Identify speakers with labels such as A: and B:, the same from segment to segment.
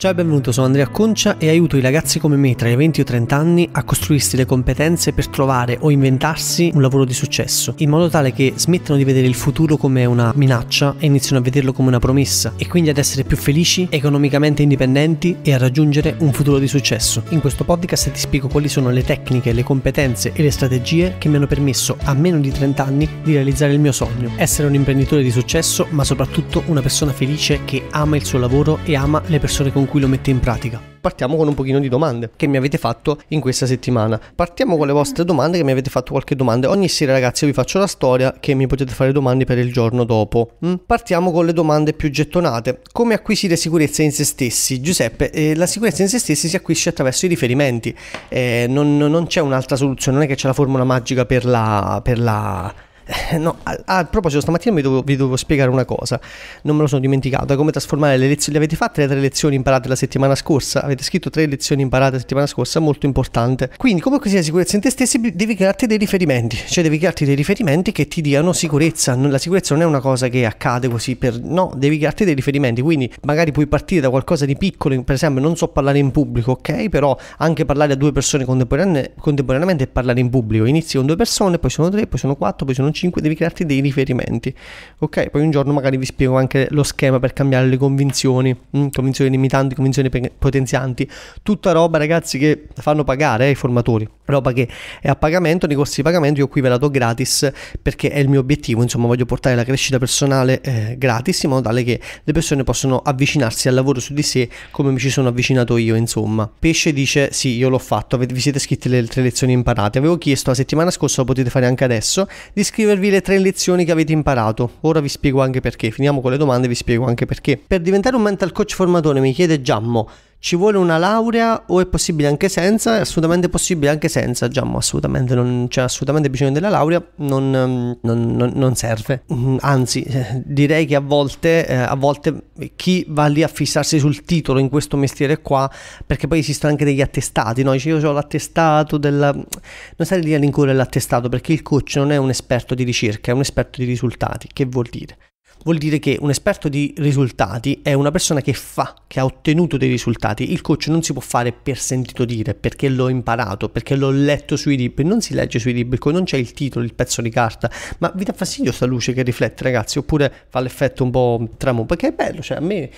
A: Ciao e benvenuto, sono Andrea Concia e aiuto i ragazzi come me tra i 20 e i 30 anni a costruirsi le competenze per trovare o inventarsi un lavoro di successo, in modo tale che smettano di vedere il futuro come una minaccia e iniziano a vederlo come una promessa e quindi ad essere più felici, economicamente indipendenti e a raggiungere un futuro di successo. In questo podcast ti spiego quali sono le tecniche, le competenze e le strategie che mi hanno permesso a meno di 30 anni di realizzare il mio sogno, essere un imprenditore di successo ma soprattutto una persona felice che ama il suo lavoro e ama le persone con cui cui lo mette in pratica. Partiamo con un pochino di domande che mi avete fatto in questa settimana. Partiamo con le vostre domande che mi avete fatto qualche domanda. Ogni sera ragazzi io vi faccio la storia che mi potete fare domande per il giorno dopo. Mm? Partiamo con le domande più gettonate. Come acquisire sicurezza in se stessi? Giuseppe, eh, la sicurezza in se stessi si acquisisce attraverso i riferimenti. Eh, non, non, c'è un'altra soluzione, non è che c'è la formula magica per la... Per la no, a, a, proposito, stamattina vi devo, vi dovevo, spiegare una cosa, non me lo sono dimenticato, è come trasformare le lezioni, le avete fatte le tre lezioni imparate la settimana scorsa, avete scritto tre lezioni imparate la settimana scorsa, molto importante. Quindi come così la sicurezza in te stessi devi crearti dei riferimenti, cioè devi crearti dei riferimenti che ti diano sicurezza, la sicurezza non è una cosa che accade così per... no, devi crearti dei riferimenti, quindi magari puoi partire da qualcosa di piccolo, per esempio non so parlare in pubblico, ok? Però anche parlare a due persone contemporane, contemporaneamente è parlare in pubblico, inizi con due persone, poi sono tre, poi sono quattro, poi sono cinque, comunque devi crearti dei riferimenti. Ok, poi un giorno magari vi spiego anche lo schema per cambiare le convinzioni, mm, convinzioni limitanti, convinzioni potenzianti, tutta roba ragazzi che fanno pagare ai eh, formatori, roba che è a pagamento, nei corsi di pagamento io qui ve la do gratis perché è il mio obiettivo, insomma voglio portare la crescita personale eh, gratis in modo tale che le persone possano avvicinarsi al lavoro su di sé come mi ci sono avvicinato io insomma. Pesce dice sì, io l'ho fatto, vi siete scritti le tre lezioni imparate, avevo chiesto la settimana scorsa, lo potete fare anche adesso, di scrivervi le tre lezioni che avete imparato. Ora vi spiego anche perché. Finiamo con le domande e vi spiego anche perché. Per diventare un mental coach formatore, mi chiede Giammo, ci vuole una laurea o è possibile anche senza? È assolutamente possibile anche senza, Giammo, assolutamente, non c'è assolutamente bisogno della laurea, non, ehm, non, non, non serve. Mm, anzi, eh, direi che a volte, eh, a volte chi va lì a fissarsi sul titolo in questo mestiere qua, perché poi esistono anche degli attestati, no? io ho l'attestato della... Non stare lì a rincorrere l'attestato, perché il coach non è un esperto di ricerca, è un esperto di risultati, che vuol dire? vuol dire che un esperto di risultati è una persona che fa, che ha ottenuto dei risultati. Il coach non si può fare per sentito dire, perché l'ho imparato, perché l'ho letto sui libri, non si legge sui libri, non c'è il titolo, il pezzo di carta, ma vi dà fastidio sta luce che riflette ragazzi, oppure fa l'effetto un po' tramonto, perché è bello, cioè a me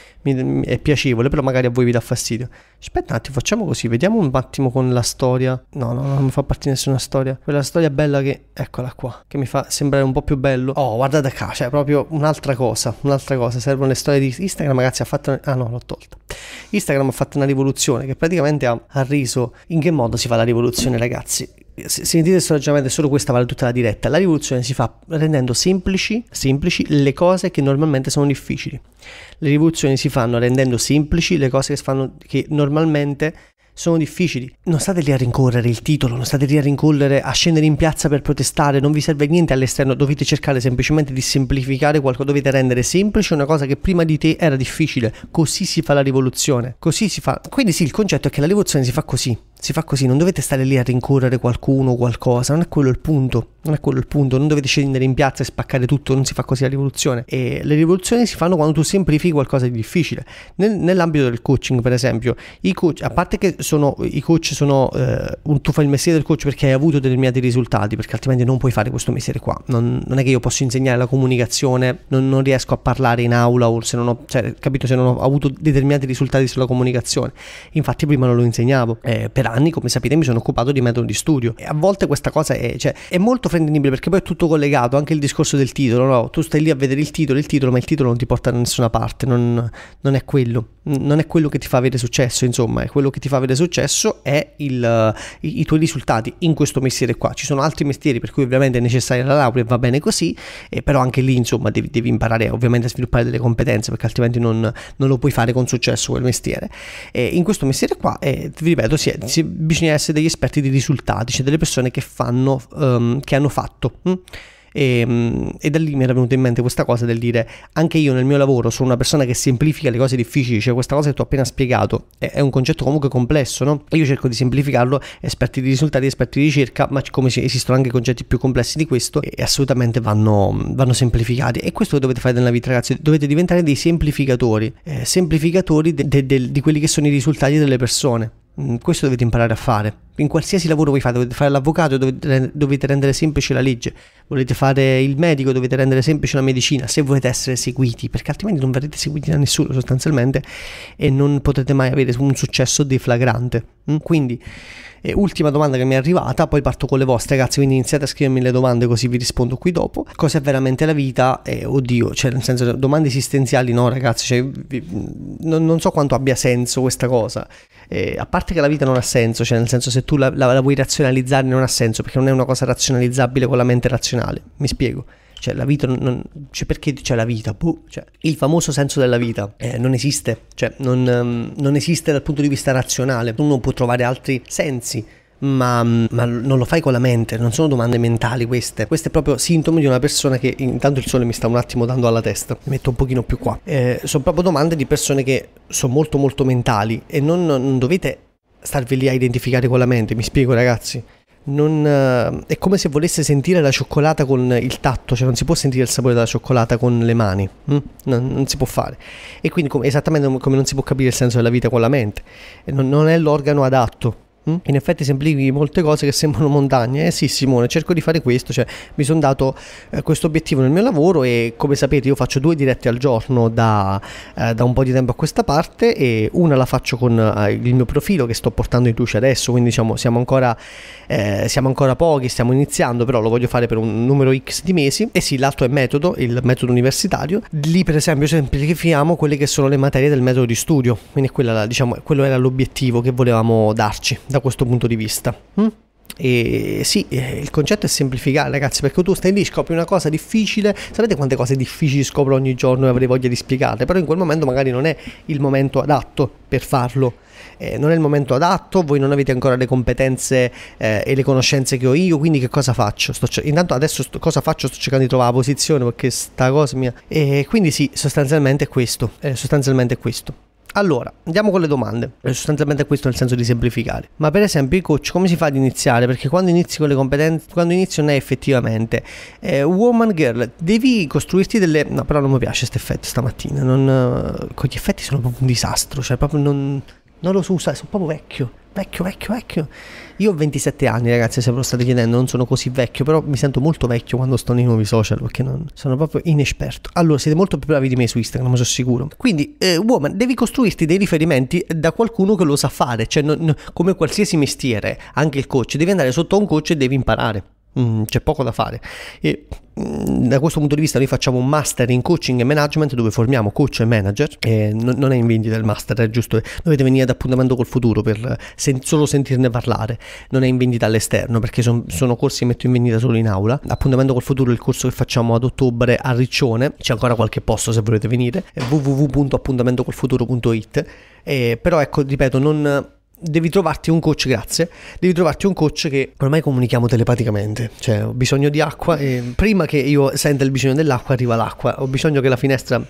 A: è piacevole, però magari a voi vi dà fastidio. Aspetta un attimo, facciamo così, vediamo un attimo con la storia. No, no, non mi fa partire nessuna storia. Quella storia bella che, eccola qua, che mi fa sembrare un po' più bello. Oh, guardate qua, cioè proprio un'altra cosa, un'altra cosa. Servono le storie di Instagram, ragazzi, ha fatto... Ah no, l'ho tolta. Instagram ha fatto una rivoluzione che praticamente ha, ha riso in che modo si fa la rivoluzione, ragazzi sentite questo ragionamento, solo questa vale tutta la diretta. La rivoluzione si fa rendendo semplici, semplici, le cose che normalmente sono difficili. Le rivoluzioni si fanno rendendo semplici le cose che, fanno, che normalmente sono difficili. Non state lì a rincorrere il titolo, non state lì a rincorrere, a scendere in piazza per protestare, non vi serve niente all'esterno, dovete cercare semplicemente di semplificare qualcosa, dovete rendere semplice una cosa che prima di te era difficile. Così si fa la rivoluzione, così si fa. Quindi sì, il concetto è che la rivoluzione si fa così si fa così, non dovete stare lì a rincorrere qualcuno o qualcosa, non è quello il punto, non è quello il punto, non dovete scendere in piazza e spaccare tutto, non si fa così la rivoluzione. E le rivoluzioni si fanno quando tu semplifichi qualcosa di difficile. Nel, nell'ambito del coaching, per esempio, i coach, a parte che sono, i coach sono, eh, un, tu fai il mestiere del coach perché hai avuto determinati risultati, perché altrimenti non puoi fare questo mestiere qua. Non, non è che io posso insegnare la comunicazione, non, non, riesco a parlare in aula o se non ho, cioè, capito, se non ho avuto determinati risultati sulla comunicazione. Infatti prima non lo insegnavo, eh, per anni, come sapete, mi sono occupato di metodo di studio e a volte questa cosa è, cioè, è molto fraintendibile perché poi è tutto collegato, anche il discorso del titolo, no? Tu stai lì a vedere il titolo, il titolo, ma il titolo non ti porta da nessuna parte, non, non è quello, non è quello che ti fa avere successo, insomma, è quello che ti fa avere successo è il, i, i tuoi risultati in questo mestiere qua. Ci sono altri mestieri per cui ovviamente è necessaria la laurea e va bene così, eh, però anche lì, insomma, devi, devi imparare ovviamente a sviluppare delle competenze perché altrimenti non, non lo puoi fare con successo quel mestiere. E in questo mestiere qua, eh, vi ripeto, si, è, si bisogna essere degli esperti di risultati, cioè delle persone che, fanno, um, che hanno fatto. Mm? E, ehm, e, da lì mi era venuta in mente questa cosa del dire anche io nel mio lavoro sono una persona che semplifica le cose difficili, cioè questa cosa che ti ho appena spiegato è, è, un concetto comunque complesso, no? E io cerco di semplificarlo, esperti di risultati, esperti di ricerca, ma come esistono anche concetti più complessi di questo e assolutamente vanno, vanno semplificati. E questo che dovete fare nella vita ragazzi, dovete diventare dei semplificatori, eh, semplificatori de, de, de, di quelli che sono i risultati delle persone. Mm, questo dovete imparare a fare. In qualsiasi lavoro voi fate, dovete fare l'avvocato, dovete, rendere semplice la legge, volete fare il medico, dovete rendere semplice la medicina, se volete essere seguiti, perché altrimenti non verrete seguiti da nessuno sostanzialmente e non potrete mai avere un successo deflagrante. Mm, quindi, eh, ultima domanda che mi è arrivata, poi parto con le vostre ragazzi, quindi iniziate a scrivermi le domande così vi rispondo qui dopo. Cos'è veramente la vita? Eh, oddio, cioè nel senso domande esistenziali no ragazzi, cioè, vi, non, non so quanto abbia senso questa cosa eh, a parte che la vita non ha senso, cioè nel senso se tu la, la, la, vuoi razionalizzare non ha senso perché non è una cosa razionalizzabile con la mente razionale, mi spiego. Cioè la vita, non, cioè perché c'è cioè, la vita? Boh, cioè, il famoso senso della vita eh, non esiste, cioè non, um, non esiste dal punto di vista razionale, tu non può trovare altri sensi ma, ma, non lo fai con la mente, non sono domande mentali queste. Questo è proprio sintomo di una persona che intanto il sole mi sta un attimo dando alla testa, mi metto un pochino più qua. Eh, sono proprio domande di persone che sono molto molto mentali e non, non dovete starvi lì a identificare con la mente, mi spiego ragazzi. Non, eh, è come se volesse sentire la cioccolata con il tatto, cioè non si può sentire il sapore della cioccolata con le mani, mm? Hm? non, non, si può fare. E quindi come, esattamente come non si può capire il senso della vita con la mente, non, non è l'organo adatto Mm? In effetti semplifichi molte cose che sembrano montagne. Eh sì, Simone, cerco di fare questo. Cioè, mi sono dato eh, questo obiettivo nel mio lavoro e come sapete io faccio due dirette al giorno da, eh, da, un po' di tempo a questa parte e una la faccio con eh, il mio profilo che sto portando in luce adesso, quindi diciamo siamo ancora, eh, siamo ancora pochi, stiamo iniziando, però lo voglio fare per un numero X di mesi. E eh sì, l'altro è metodo, il metodo universitario. Lì per esempio semplifichiamo quelle che sono le materie del metodo di studio, quindi quella, diciamo, quello era l'obiettivo che volevamo darci da questo punto di vista. Hm? E sì, eh, il concetto è semplificare, ragazzi, perché tu stai lì, scopri una cosa difficile. Sapete quante cose difficili scopro ogni giorno e avrei voglia di spiegarle, però in quel momento magari non è il momento adatto per farlo. Eh, non è il momento adatto, voi non avete ancora le competenze eh, e le conoscenze che ho io, quindi che cosa faccio? intanto adesso sto, cosa faccio? Sto cercando di trovare la posizione perché sta cosa mia. E quindi sì, sostanzialmente è questo. Eh, sostanzialmente è questo. Allora, andiamo con le domande. E eh, sostanzialmente questo nel senso di semplificare. Ma per esempio i coach come si fa ad iniziare? Perché quando inizi con le competenze, quando inizio ne è effettivamente. Eh, woman girl, devi costruirti delle... No, però non mi piace questo effetto stamattina. Non... Eh, con gli effetti sono proprio un disastro. Cioè, proprio non... Non lo so usare, sono proprio vecchio. Vecchio, vecchio, vecchio. Io ho 27 anni, ragazzi, se ve lo state chiedendo, non sono così vecchio, però mi sento molto vecchio quando sto nei nuovi social perché non, sono proprio inesperto. Allora, siete molto più bravi di me su Instagram, sono sicuro. Quindi, eh, woman, devi costruirti dei riferimenti da qualcuno che lo sa fare, cioè non, come qualsiasi mestiere, anche il coach, devi andare sotto a un coach e devi imparare. Mm, c'è poco da fare. E mm, da questo punto di vista noi facciamo un master in coaching e management dove formiamo coach e manager. E non, è in vendita il master, è giusto, dovete venire ad appuntamento col futuro per sen- solo sentirne parlare. Non è in vendita all'esterno perché son, sono corsi che metto in vendita solo in aula. Appuntamento col futuro è il corso che facciamo ad ottobre a Riccione. C'è ancora qualche posto se volete venire. www.appuntamentocolfuturo.it. Eh, però ecco, ripeto, non devi trovarti un coach, grazie, devi trovarti un coach che ormai comunichiamo telepaticamente, cioè ho bisogno di acqua e prima che io senta il bisogno dell'acqua arriva l'acqua, ho bisogno che la finestra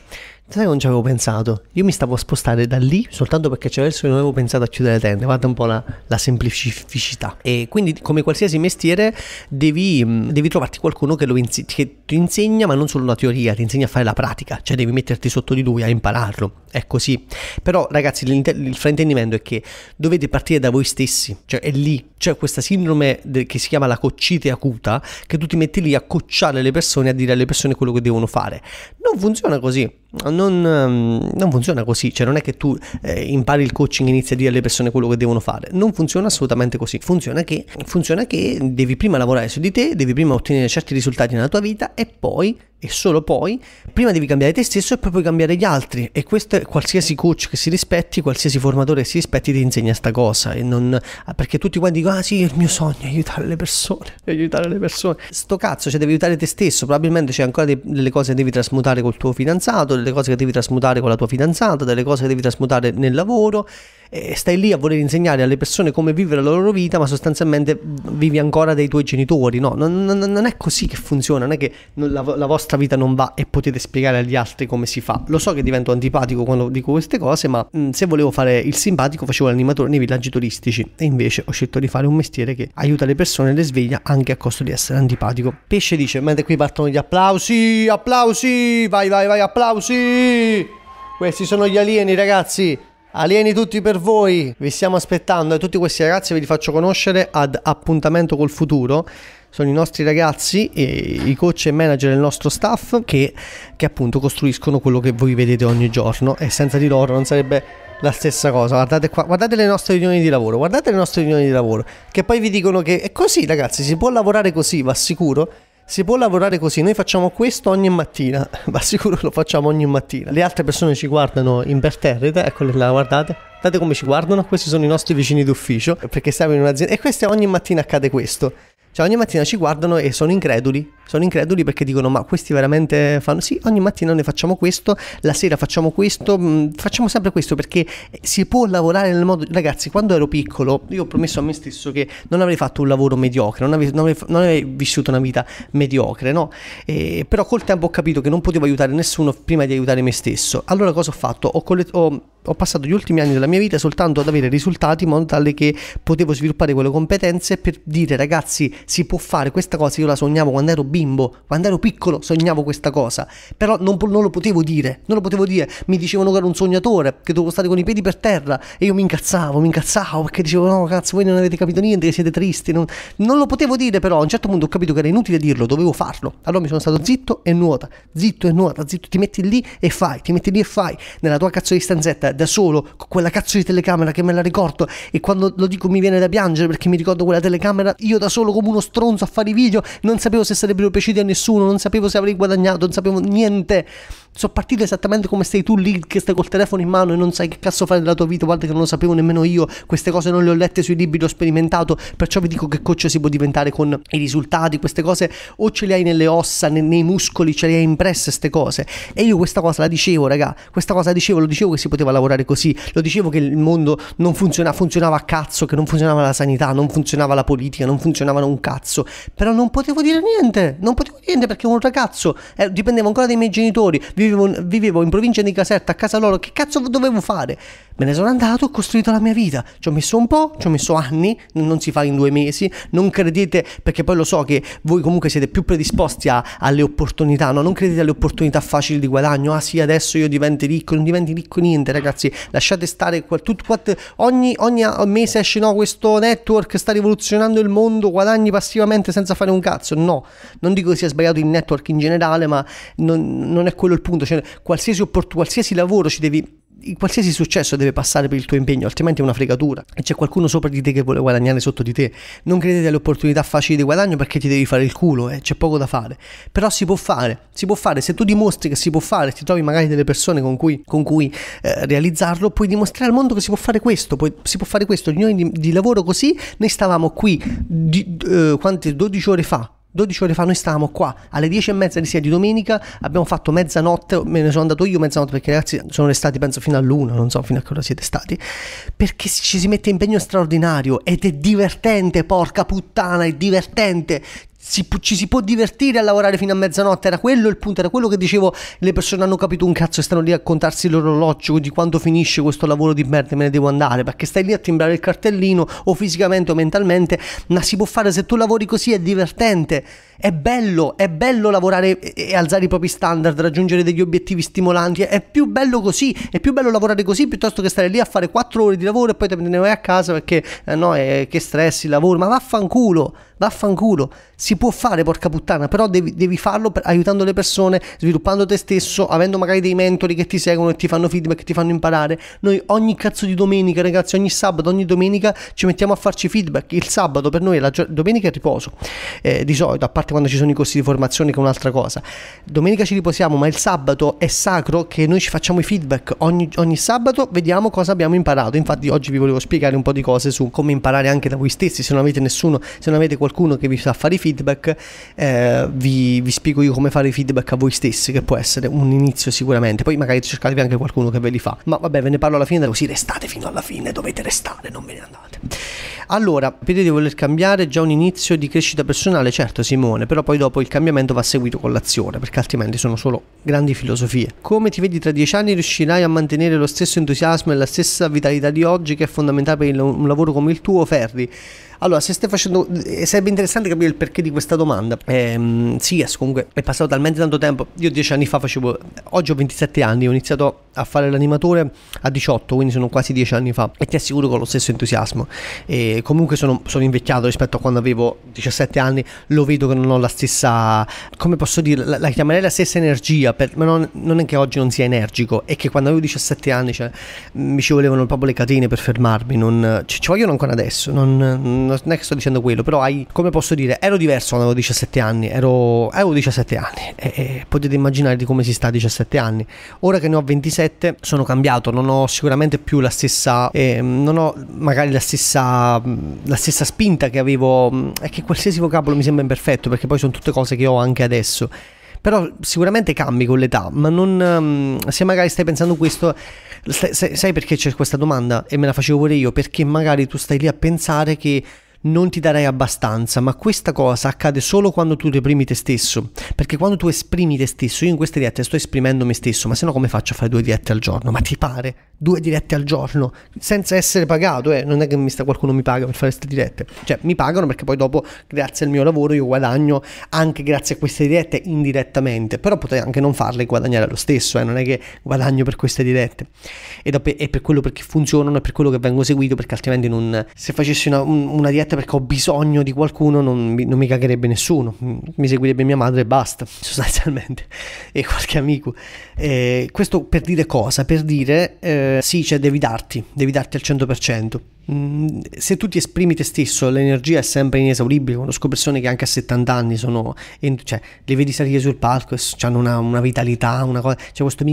A: Sai che non ci avevo pensato? Io mi stavo a spostare da lì soltanto perché c'era il sole non avevo pensato a chiudere le tende. Guarda un po' la, la semplificità. E quindi, come qualsiasi mestiere, devi, mm, devi trovarti qualcuno che, inse- che, ti insegna, ma non solo la teoria, ti insegna a fare la pratica. Cioè, devi metterti sotto di lui a impararlo. È così. Però, ragazzi, il fraintendimento è che dovete partire da voi stessi. Cioè, è lì. C'è questa sindrome de- che si chiama la coccite acuta, che tu ti metti lì a cocciare le persone, a dire alle persone quello che devono fare. Non funziona così non, ehm, non, funziona così, cioè non è che tu eh, impari il coaching e inizi a dire alle persone quello che devono fare, non funziona assolutamente così, funziona che, funziona che devi prima lavorare su di te, devi prima ottenere certi risultati nella tua vita e poi e solo poi, prima devi cambiare te stesso e poi puoi cambiare gli altri. E questo qualsiasi coach che si rispetti, qualsiasi formatore che si rispetti ti insegna sta cosa. e Non, ah, perché tutti quanti dicono, ah sì, il mio sogno è aiutare le persone, aiutare le persone. Sto cazzo, cioè devi aiutare te stesso, probabilmente c'è ancora dei, delle cose che devi trasmutare col tuo fidanzato, delle cose che devi trasmutare con la tua fidanzata, delle cose che devi trasmutare nel lavoro e eh, stai lì a voler insegnare alle persone come vivere la loro vita, ma sostanzialmente vivi ancora dei tuoi genitori. No, non, non, non è così che funziona, non è che la, la, vostra vita non va e potete spiegare agli altri come si fa. Lo so che divento antipatico quando dico queste cose, ma mh, mm, se volevo fare il simpatico facevo l'animatore nei villaggi turistici e invece ho scelto di fare un mestiere che aiuta le persone e le sveglia anche a costo di essere antipatico. Pesce dice, mentre qui partono gli applausi, applausi, vai vai vai, applausi! Questi sono gli alieni ragazzi! Alieni tutti per voi, vi stiamo aspettando e tutti questi ragazzi ve li faccio conoscere ad Appuntamento col Futuro. Sono i nostri ragazzi, i coach e manager del nostro staff che, che appunto costruiscono quello che voi vedete ogni giorno e senza di loro non sarebbe la stessa cosa. Guardate qua, guardate le nostre riunioni di lavoro, guardate le nostre riunioni di lavoro che poi vi dicono che è così ragazzi, si può lavorare così, va sicuro. Si può lavorare così, noi facciamo questo ogni mattina, ma sicuro lo facciamo ogni mattina. Le altre persone ci guardano imperterrite, eccole là, guardate. Guardate come ci guardano, questi sono i nostri vicini d'ufficio, perché siamo in un'azienda e questa ogni mattina accade questo. Cioè ogni mattina ci guardano e sono increduli sono increduli perché dicono ma questi veramente fanno sì ogni mattina noi facciamo questo, la sera facciamo questo, mh, mm, facciamo sempre questo perché si può lavorare nel modo... Ragazzi quando ero piccolo io ho promesso a me stesso che non avrei fatto un lavoro mediocre, non avrei, non avrei, non avrei vissuto una vita mediocre, no? E, però col tempo ho capito che non potevo aiutare nessuno prima di aiutare me stesso. Allora cosa ho fatto? Ho, collet- ho passato gli ultimi anni della mia vita soltanto ad avere risultati in modo tale che potevo sviluppare quelle competenze per dire ragazzi si può fare questa cosa, io la sognavo quando ero bimbo bimbo, quando ero piccolo sognavo questa cosa, però non, non, lo potevo dire, non lo potevo dire, mi dicevano che ero un sognatore, che dovevo stare con i piedi per terra e io mi incazzavo, mi incazzavo perché dicevo no cazzo voi non avete capito niente, che siete tristi, non, non lo potevo dire però a un certo punto ho capito che era inutile dirlo, dovevo farlo, allora mi sono stato zitto e nuota, zitto e nuota, zitto, ti metti lì e fai, ti metti lì e fai, nella tua cazzo di stanzetta da solo, con quella cazzo di telecamera che me la ricordo e quando lo dico mi viene da piangere perché mi ricordo quella telecamera io da solo come uno stronzo a fare i video, non sapevo se sarebbe proprio piaciuti a nessuno, non sapevo se avrei guadagnato, non sapevo niente. Sono partito esattamente come sei tu lì che stai col telefono in mano e non sai che cazzo fare della tua vita, guarda che non lo sapevo nemmeno io, queste cose non le ho lette sui libri, le ho sperimentato, perciò vi dico che coach si può diventare con i risultati, queste cose o ce le hai nelle ossa, nei, nei muscoli, ce le hai impresse queste cose. E io questa cosa la dicevo, raga, questa cosa la dicevo, lo dicevo che si poteva lavorare così, lo dicevo che il mondo non funzionava, funzionava a cazzo, che non funzionava la sanità, non funzionava la politica, non funzionavano un cazzo, però non potevo dire niente, non potevo dire niente perché un ragazzo eh, dipendeva ancora dai miei genitori. Vi Vivevo, vivevo in provincia di Caserta a casa loro, che cazzo dovevo fare? me ne sono andato, ho costruito la mia vita, ci ho messo un po', ci ho messo anni, non si fa in due mesi, non credete, perché poi lo so che voi comunque siete più predisposti a, alle opportunità, no? non credete alle opportunità facili di guadagno, ah sì adesso io divento ricco, non diventi ricco niente ragazzi, lasciate stare, tutto, quattro, ogni, ogni mese esce no, questo network sta rivoluzionando il mondo, guadagni passivamente senza fare un cazzo, no, non dico che sia sbagliato il network in generale, ma non, non è quello il punto, cioè, qualsiasi, opport- qualsiasi lavoro ci devi qualsiasi successo deve passare per il tuo impegno, altrimenti è una fregatura e c'è qualcuno sopra di te che vuole guadagnare sotto di te. Non credete alle opportunità facili di guadagno perché ti devi fare il culo, eh, c'è poco da fare. Però si può fare, si può fare, se tu dimostri che si può fare, ti trovi magari delle persone con cui, con cui eh, realizzarlo, puoi dimostrare al mondo che si può fare questo, puoi, si può fare questo. Noi di, di lavoro così, noi stavamo qui di, eh, quante 12 ore fa 12 ore fa noi stavamo qua alle 10 e mezza di sera di domenica, abbiamo fatto mezzanotte, me ne sono andato io mezzanotte perché ragazzi sono restati penso fino all'una, non so fino a che ora siete stati, perché ci si mette impegno straordinario ed è divertente, porca puttana, è divertente, si, ci si può divertire a lavorare fino a mezzanotte, era quello il punto, era quello che dicevo, le persone hanno capito un cazzo e stanno lì a contarsi l'orologio di quando finisce questo lavoro di merda me ne devo andare, perché stai lì a timbrare il cartellino o fisicamente o mentalmente, ma si può fare se tu lavori così, è divertente, è bello, è bello lavorare e, e alzare i propri standard, raggiungere degli obiettivi stimolanti, è più bello così, è più bello lavorare così piuttosto che stare lì a fare 4 ore di lavoro e poi te ne vai a casa perché eh, no, eh, che stress il lavoro, ma vaffanculo, vaffanculo, si si può fare, porca puttana, però devi, devi farlo per, aiutando le persone, sviluppando te stesso, avendo magari dei mentori che ti seguono e ti fanno feedback, che ti fanno imparare. Noi ogni cazzo di domenica, ragazzi, ogni sabato, ogni domenica ci mettiamo a farci feedback. Il sabato per noi è la gio- domenica è riposo, eh, di solito, a parte quando ci sono i corsi di formazione che è un'altra cosa. Domenica ci riposiamo, ma il sabato è sacro che noi ci facciamo i feedback. Ogni, ogni sabato vediamo cosa abbiamo imparato. Infatti oggi vi volevo spiegare un po' di cose su come imparare anche da voi stessi, se non avete nessuno, se non avete qualcuno che vi sa fare i feedback feedback, eh, vi, vi, spiego io come fare i feedback a voi stessi, che può essere un inizio sicuramente. Poi magari cercatevi anche qualcuno che ve li fa. Ma vabbè, ve ne parlo alla fine, così restate fino alla fine, dovete restare, non ve ne andate. Allora, vedi di voler cambiare già un inizio di crescita personale, certo Simone, però poi dopo il cambiamento va seguito con l'azione, perché altrimenti sono solo grandi filosofie. Come ti vedi tra dieci anni riuscirai a mantenere lo stesso entusiasmo e la stessa vitalità di oggi che è fondamentale per un lavoro come il tuo, Ferri? Allora, se stai facendo. Eh, sarebbe interessante capire il perché di questa domanda. Eh, sì, comunque è passato talmente tanto tempo. Io dieci anni fa facevo. Oggi ho 27 anni, ho iniziato a fare l'animatore a 18, quindi sono quasi dieci anni fa. E ti assicuro con lo stesso entusiasmo. E comunque sono, sono, invecchiato rispetto a quando avevo 17 anni, lo vedo che non ho la stessa, come posso dire, la, la chiamerei la stessa energia, per, ma non, non, è che oggi non sia energico, è che quando avevo 17 anni cioè, mi ci volevano proprio le catene per fermarmi, non, ci, ci vogliono ancora adesso, non, non, è che sto dicendo quello, però hai, come posso dire, ero diverso quando avevo 17 anni, ero, avevo 17 anni e, e potete immaginare di come si sta a 17 anni, ora che ne ho 27 sono cambiato, non ho sicuramente più la stessa, eh, non ho magari la stessa la stessa spinta che avevo, è che qualsiasi vocabolo mi sembra imperfetto perché poi sono tutte cose che ho anche adesso. Però sicuramente cambi con l'età, ma non, se magari stai pensando questo, sai perché c'è questa domanda e me la facevo pure io, perché magari tu stai lì a pensare che non ti darai abbastanza, ma questa cosa accade solo quando tu reprimi te stesso, perché quando tu esprimi te stesso, io in queste dirette sto esprimendo me stesso, ma se no come faccio a fare due dirette al giorno? Ma ti pare? Due dirette al giorno, senza essere pagato, eh? non è che mi sta, qualcuno mi paga per fare queste dirette, cioè mi pagano perché poi dopo grazie al mio lavoro io guadagno anche grazie a queste dirette indirettamente, però potrei anche non farle e guadagnare lo stesso, eh? non è che guadagno per queste dirette, e, dopo, è per quello perché funzionano, è per quello che vengo seguito, perché altrimenti non, se facessi una, un, una diretta diretta perché ho bisogno di qualcuno, non, non mi cagherebbe nessuno, mi seguirebbe mia madre e basta, sostanzialmente, e qualche amico. Eh, questo per dire cosa? Per dire eh, sì, cioè devi darti, devi darti al 100%. Mm, se tu ti esprimi te stesso, l'energia è sempre inesauribile. Conosco persone che anche a 70 anni sono, cioè, le vedi salire sul palco hanno una, una, vitalità, una cosa. C'è questo,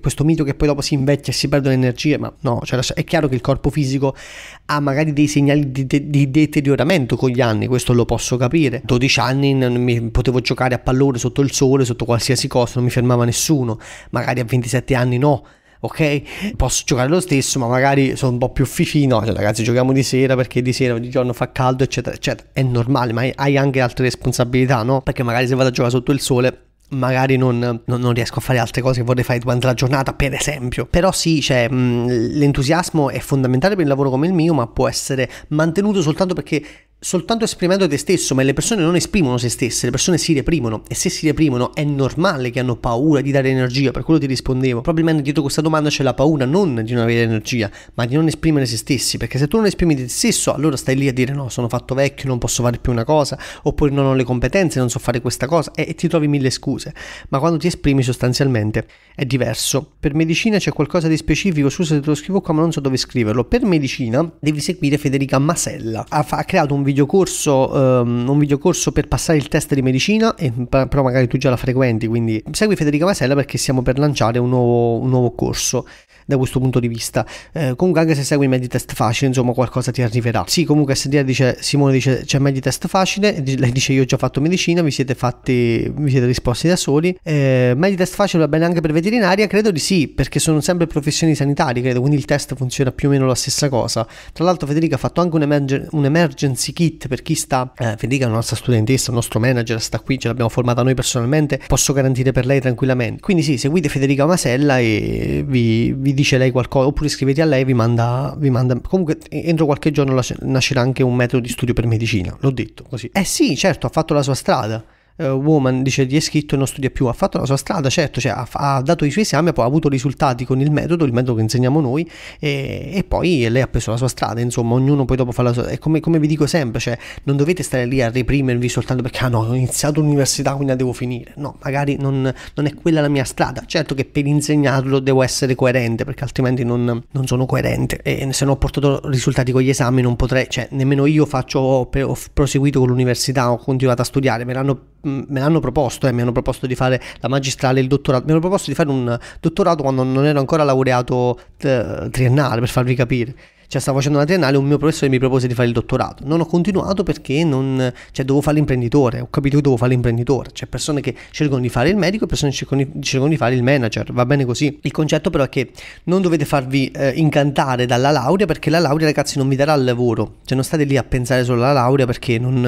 A: questo, mito che poi dopo si invecchia e si perdono le energie, ma no, cioè, è chiaro che il corpo fisico ha magari dei segnali di, di, di deterioramento deterioramento con gli anni, questo lo posso capire. 12 anni mi, potevo giocare a pallone sotto il sole, sotto qualsiasi cosa, non mi fermava nessuno, magari a 27 anni no ok? Posso giocare lo stesso, ma magari sono un po' più fifino. Cioè, ragazzi, giochiamo di sera perché di sera, di giorno fa caldo, eccetera, eccetera. È normale, ma hai anche altre responsabilità, no? Perché magari se vado a giocare sotto il sole magari non, non, riesco a fare altre cose che vorrei fare durante la giornata, per esempio. Però sì, cioè, mh, mm, l'entusiasmo è fondamentale per un lavoro come il mio, ma può essere mantenuto soltanto perché soltanto esprimendo te stesso, ma le persone non esprimono se stesse, le persone si reprimono e se si reprimono è normale che hanno paura di dare energia, per quello ti rispondevo. Probabilmente dietro questa domanda c'è la paura non di non avere energia, ma di non esprimere se stessi, perché se tu non esprimi te stesso, allora stai lì a dire no, sono fatto vecchio, non posso fare più una cosa, oppure non ho le competenze, non so fare questa cosa e, e ti trovi mille scuse. Ma quando ti esprimi sostanzialmente è diverso. Per medicina c'è qualcosa di specifico, scusa se te lo scrivo qua, ma non so dove scriverlo. Per medicina devi seguire Federica Masella. Ha, ha creato un video videocorso, um, un videocorso per passare il test di medicina, e, però magari tu già la frequenti, quindi segui Federica Masella perché stiamo per lanciare un nuovo, un nuovo corso da questo punto di vista. Eh, comunque anche se segui Meditest facile, insomma qualcosa ti arriverà. Sì, comunque SDA dice, Simone dice c'è Meditest facile, lei dice io ho già fatto medicina, vi siete fatti, vi siete risposti da soli. Eh, Meditest facile va bene anche per veterinaria? Credo di sì, perché sono sempre professioni sanitari, credo, quindi il test funziona più o meno la stessa cosa. Tra l'altro Federica ha fatto anche un, emergen- un emergency kit per chi sta, eh, Federica è una nostra studentessa, il nostro manager, sta qui, ce l'abbiamo formata noi personalmente, posso garantire per lei tranquillamente. Quindi sì, seguite Federica Masella e vi, vi vi dice lei qualcosa, oppure scrivete a lei vi manda, vi manda. Comunque, entro qualche giorno nascerà anche un metodo di studio per medicina. L'ho detto così. Eh sì, certo, ha fatto la sua strada uh, Woman dice di e non studia più, ha fatto la sua strada, certo, cioè, ha, ha, dato i suoi esami, poi ha avuto risultati con il metodo, il metodo che insegniamo noi e, e poi lei ha preso la sua strada, insomma ognuno poi dopo fa la sua, e come, come vi dico sempre, cioè, non dovete stare lì a reprimervi soltanto perché ah no, ho iniziato l'università quindi la devo finire, no, magari non, non, è quella la mia strada, certo che per insegnarlo devo essere coerente perché altrimenti non, non sono coerente e se non ho portato risultati con gli esami non potrei, cioè nemmeno io faccio, ho proseguito con l'università, ho continuato a studiare, me l'hanno me l'hanno proposto, eh, mi hanno proposto di fare la magistrale, il dottorato, mi hanno proposto di fare un dottorato quando non ero ancora laureato eh, triennale, per farvi capire. Cioè stavo facendo una triennale, un mio professore mi propose di fare il dottorato. Non ho continuato perché non, cioè, dovevo fare l'imprenditore, ho capito che dovevo fare l'imprenditore. C'è cioè, persone che cercano di fare il medico e persone che cercano di, cercano di, fare il manager, va bene così. Il concetto però è che non dovete farvi eh, incantare dalla laurea perché la laurea ragazzi non vi darà il lavoro. Cioè non state lì a pensare solo alla laurea perché non,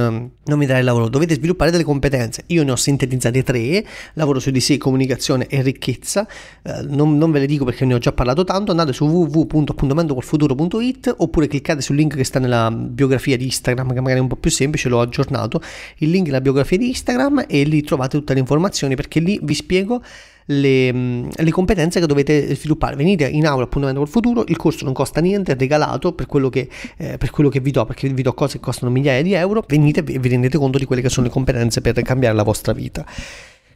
A: non vi darà il lavoro. Dovete sviluppare delle competenze. Io ne ho sintetizzate tre, lavoro su di sé, comunicazione e ricchezza. Eh, non, non ve le dico perché ne ho già parlato tanto. Andate su www.appuntamentocol.futuro.it it oppure cliccate sul link che sta nella biografia di Instagram che magari è un po' più semplice, l'ho aggiornato, il link nella biografia di Instagram e lì trovate tutte le informazioni perché lì vi spiego le, mm, le, competenze che dovete sviluppare. Venite in aula appuntamento col futuro, il corso non costa niente, è regalato per quello, che, eh, per quello che, vi do, perché vi do cose che costano migliaia di euro, venite e vi rendete conto di quelle che sono le competenze per cambiare la vostra vita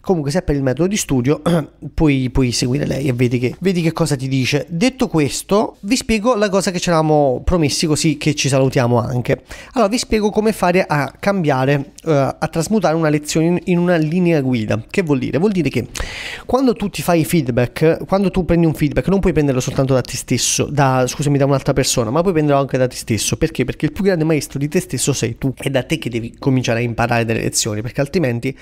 A: comunque se è per il metodo di studio puoi, puoi seguire lei e vedi che, vedi che, cosa ti dice. Detto questo vi spiego la cosa che ci eravamo promessi così che ci salutiamo anche. Allora vi spiego come fare a cambiare, uh, a trasmutare una lezione in una linea guida. Che vuol dire? Vuol dire che quando tu ti fai feedback, quando tu prendi un feedback non puoi prenderlo soltanto da te stesso, da, scusami, da un'altra persona, ma puoi prenderlo anche da te stesso. Perché? Perché il più grande maestro di te stesso sei tu. È da te che devi cominciare a imparare delle lezioni, perché altrimenti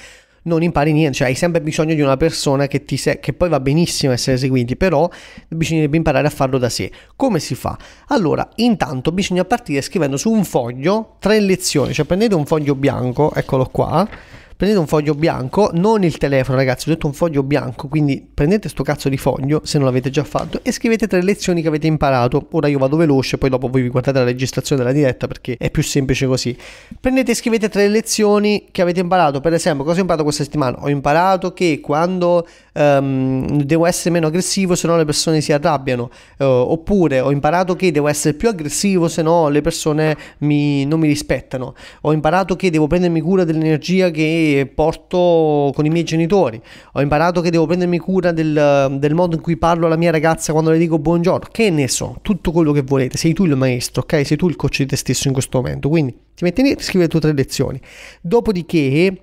A: non impari niente, cioè hai sempre bisogno di una persona che, ti se- che poi va benissimo essere seguiti, però bisognerebbe imparare a farlo da sé. Come si fa? Allora, intanto bisogna partire scrivendo su un foglio tre lezioni, cioè prendete un foglio bianco, eccolo qua prendete un foglio bianco, non il telefono ragazzi, ho detto un foglio bianco, quindi prendete sto cazzo di foglio se non l'avete già fatto e scrivete tre lezioni che avete imparato. Ora io vado veloce, poi dopo voi vi guardate la registrazione della diretta perché è più semplice così. Prendete e scrivete tre lezioni che avete imparato, per esempio cosa ho imparato questa settimana? Ho imparato che quando um, devo essere meno aggressivo se no le persone si arrabbiano, uh, oppure ho imparato che devo essere più aggressivo se no le persone mi, non mi rispettano, ho imparato che devo prendermi cura dell'energia che porto con i miei genitori. Ho imparato che devo prendermi cura del, del modo in cui parlo alla mia ragazza quando le dico buongiorno. Che ne so, tutto quello che volete. Sei tu il maestro, ok? Sei tu il coach di te stesso in questo momento. Quindi ti metti lì e scrivi le tue tre lezioni. Dopodiché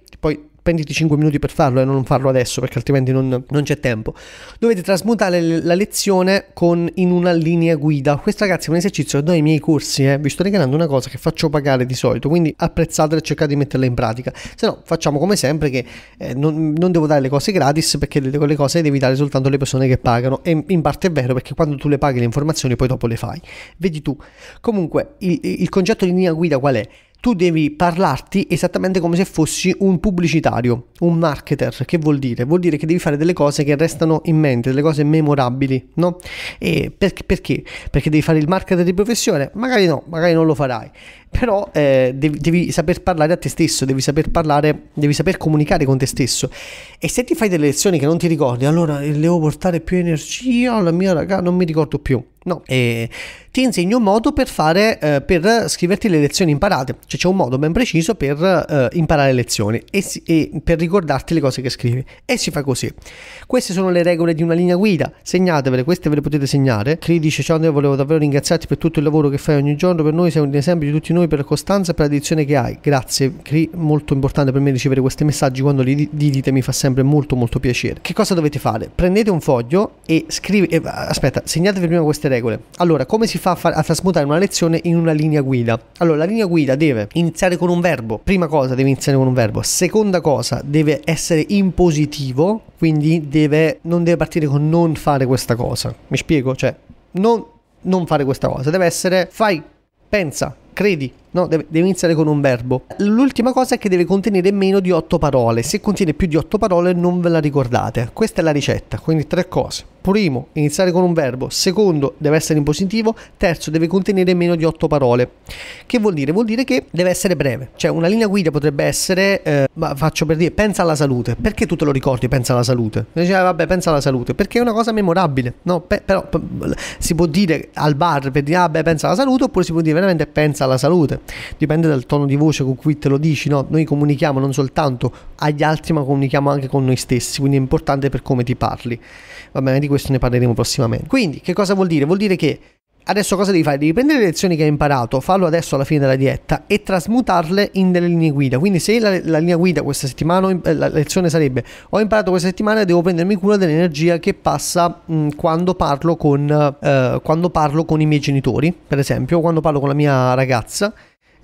A: prenditi 5 minuti per farlo e non farlo adesso perché altrimenti non, non c'è tempo. Dovete trasmutare la lezione con, in una linea guida. Questo ragazzi è un esercizio che do ai miei corsi, eh. vi sto regalando una cosa che faccio pagare di solito, quindi apprezzatela e cercate di metterla in pratica. Se no facciamo come sempre che eh, non, non, devo dare le cose gratis perché le, le cose devi dare soltanto alle persone che pagano e in parte è vero perché quando tu le paghi le informazioni poi dopo le fai. Vedi tu. Comunque il, il concetto di linea guida qual è? tu devi parlarti esattamente come se fossi un pubblicitario, un marketer. Che vuol dire? Vuol dire che devi fare delle cose che restano in mente, delle cose memorabili, no? E perché? Perché devi fare il marketer di professione? Magari no, magari non lo farai però eh, devi, devi, saper parlare a te stesso, devi saper parlare, devi saper comunicare con te stesso. E se ti fai delle lezioni che non ti ricordi, allora eh, devo portare più energia alla mia raga, non mi ricordo più. No, e ti insegno un modo per, fare, eh, per scriverti le lezioni imparate, cioè c'è un modo ben preciso per eh, imparare lezioni e, si, e, per ricordarti le cose che scrivi. E si fa così. Queste sono le regole di una linea guida, segnatevele, queste ve le potete segnare. Cri dice ciao Andrea, volevo davvero ringraziarti per tutto il lavoro che fai ogni giorno, per noi sei un esempio di tutti noi noi per costanza e per la dedizione che hai. Grazie, molto importante per me ricevere questi messaggi quando li, dite mi fa sempre molto molto piacere. Che cosa dovete fare? Prendete un foglio e scrivete, aspetta, segnatevi prima queste regole. Allora, come si fa a, far, a trasmutare una lezione in una linea guida? Allora, la linea guida deve iniziare con un verbo. Prima cosa deve iniziare con un verbo. Seconda cosa deve essere in positivo, quindi deve, non deve partire con non fare questa cosa. Mi spiego? Cioè, non, non fare questa cosa, deve essere fai, pensa, credi No, deve, deve, iniziare con un verbo. L'ultima cosa è che deve contenere meno di 8 parole. Se contiene più di 8 parole non ve la ricordate. Questa è la ricetta, quindi tre cose. Primo, iniziare con un verbo. Secondo, deve essere in positivo. Terzo, deve contenere meno di 8 parole. Che vuol dire? Vuol dire che deve essere breve. Cioè, una linea guida potrebbe essere, eh, ma faccio per dire, pensa alla salute. Perché tu te lo ricordi, pensa alla salute? E dice, ah, vabbè, pensa alla salute. Perché è una cosa memorabile. No, pe- però p- si può dire al bar per dire, ah, beh, pensa alla salute, oppure si può dire veramente pensa alla salute dipende dal tono di voce con cui te lo dici, no? Noi comunichiamo non soltanto agli altri, ma comunichiamo anche con noi stessi, quindi è importante per come ti parli. Va bene, di questo ne parleremo prossimamente. Quindi, che cosa vuol dire? Vuol dire che Adesso cosa devi fare? Devi prendere le lezioni che hai imparato, farlo adesso alla fine della dieta e trasmutarle in delle linee guida. Quindi se la, la linea guida questa settimana, eh, la lezione sarebbe ho imparato questa settimana e devo prendermi cura dell'energia che passa mh, mm, quando, parlo con, eh, quando parlo con i miei genitori, per esempio, quando parlo con la mia ragazza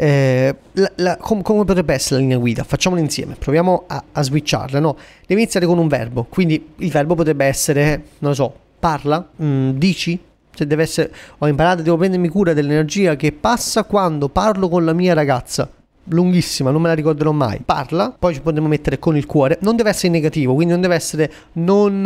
A: eh, la, la, com, come potrebbe essere la linea guida? Facciamola insieme, proviamo a, a switcharla, no? Devi iniziare con un verbo, quindi il verbo potrebbe essere, non lo so, parla, mh, mm, dici, cioè deve essere, ho imparato, devo prendermi cura dell'energia che passa quando parlo con la mia ragazza lunghissima, non me la ricorderò mai. Parla, poi ci potremo mettere con il cuore. Non deve essere negativo, quindi non deve essere non,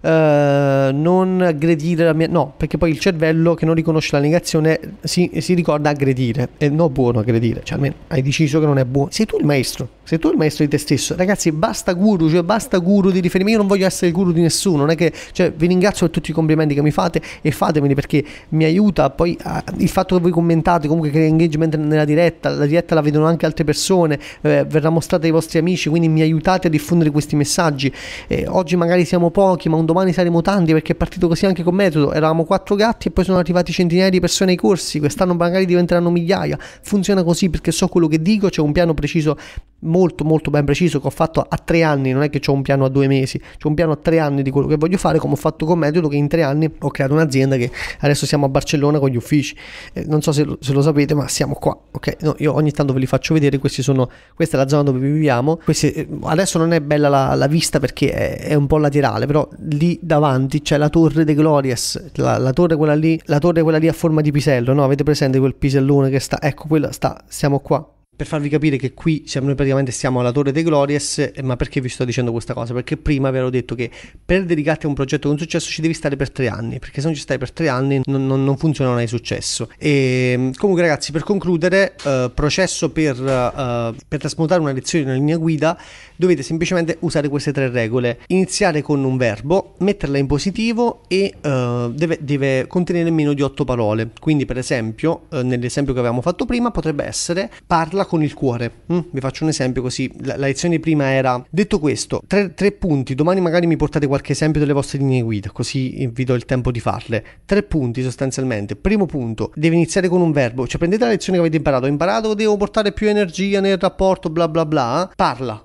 A: eh, non aggredire la mia... No, perché poi il cervello che non riconosce la negazione si, si ricorda aggredire. E non buono aggredire, cioè almeno hai deciso che non è buono. Sei tu il maestro, sei tu il maestro di te stesso. Ragazzi, basta guru, cioè basta guru di riferimento. Io non voglio essere il guru di nessuno, non è che... Cioè, vi ringrazio per tutti i complimenti che mi fate e fatemeli perché mi aiuta poi a, ah, il fatto che voi commentate, comunque che engagement nella diretta, la diretta la vedono anche anche altre persone, eh, verrà mostrata ai vostri amici, quindi mi aiutate a diffondere questi messaggi. Eh, oggi magari siamo pochi, ma un domani saremo tanti perché è partito così anche con Metodo. Eravamo quattro gatti e poi sono arrivati centinaia di persone ai corsi, quest'anno magari diventeranno migliaia. Funziona così perché so quello che dico, c'è un piano preciso molto molto ben preciso che ho fatto a tre anni, non è che ho un piano a due mesi, ho un piano a tre anni di quello che voglio fare, come ho fatto con Metodo che in tre anni ho creato un'azienda che adesso siamo a Barcellona con gli uffici, eh, non so se lo, se lo, sapete ma siamo qua, ok? No, io ogni tanto ve li faccio vedere, sono, questa è la zona dove viviamo, Questi, eh, adesso non è bella la, la vista perché è, è, un po' laterale, però lì davanti c'è la torre de Glorias, la, la, torre quella lì, la torre quella lì a forma di pisello, no? Avete presente quel pisellone che sta, ecco quella sta, siamo qua per farvi capire che qui siamo, noi praticamente siamo alla Torre dei Glories, eh, ma perché vi sto dicendo questa cosa? Perché prima vi avevo detto che per dedicarti a un progetto con successo ci devi stare per tre anni, perché se non ci stai per tre anni non, non, non funziona, non hai successo. E, ehm, comunque ragazzi, per concludere, eh, processo per, eh, per trasmutare una lezione in una linea guida, dovete semplicemente usare queste tre regole. Iniziare con un verbo, metterla in positivo e eh, deve, deve, contenere meno di otto parole. Quindi per esempio, eh, nell'esempio che avevamo fatto prima, potrebbe essere parla con con il cuore. Mm? Vi faccio un esempio così, la, la lezione prima era... Detto questo, tre, tre, punti, domani magari mi portate qualche esempio delle vostre linee guida, così eh, vi do il tempo di farle. Tre punti sostanzialmente. Primo punto, deve iniziare con un verbo, cioè prendete la lezione che avete imparato, ho imparato, che devo portare più energia nel rapporto, bla bla bla. Parla,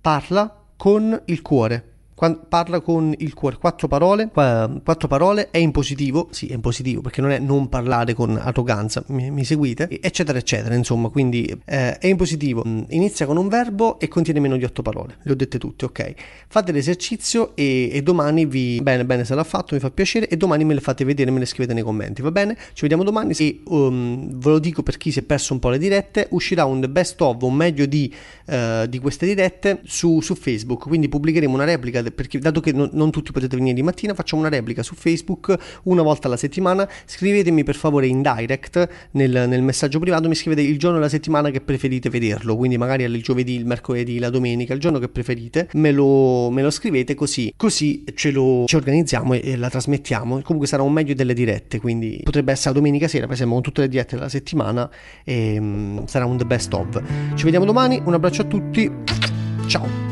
A: parla con il cuore. Quando parla con il cuore, quattro parole, quattro parole, è in positivo, sì è in positivo perché non è non parlare con arroganza, mi, mi seguite, eccetera eccetera, insomma, quindi eh, è in positivo, mm, inizia con un verbo e contiene meno di otto parole, le ho dette tutte, ok? Fate l'esercizio e, e domani vi... Bene, bene, se l'ha fatto, mi fa piacere e domani me le fate vedere, me le scrivete nei commenti, va bene? Ci vediamo domani e um, ve lo dico per chi si è perso un po' le dirette, uscirà un best of, un meglio di, uh, di queste dirette su, su Facebook, quindi pubblicheremo una replica del potete, perché dato che non, non tutti potete venire di mattina, facciamo una replica su Facebook una volta alla settimana. Scrivetemi per favore in direct nel, nel messaggio privato, mi scrivete il giorno della settimana che preferite vederlo, quindi magari il giovedì, il mercoledì, la domenica, il giorno che preferite, me lo, me lo scrivete così, così ce lo ci organizziamo e, e, la trasmettiamo. Comunque sarà un meglio delle dirette, quindi potrebbe essere la domenica sera, per esempio, con tutte le dirette della settimana e um, sarà un the best of. Ci vediamo domani, un abbraccio a tutti, ciao!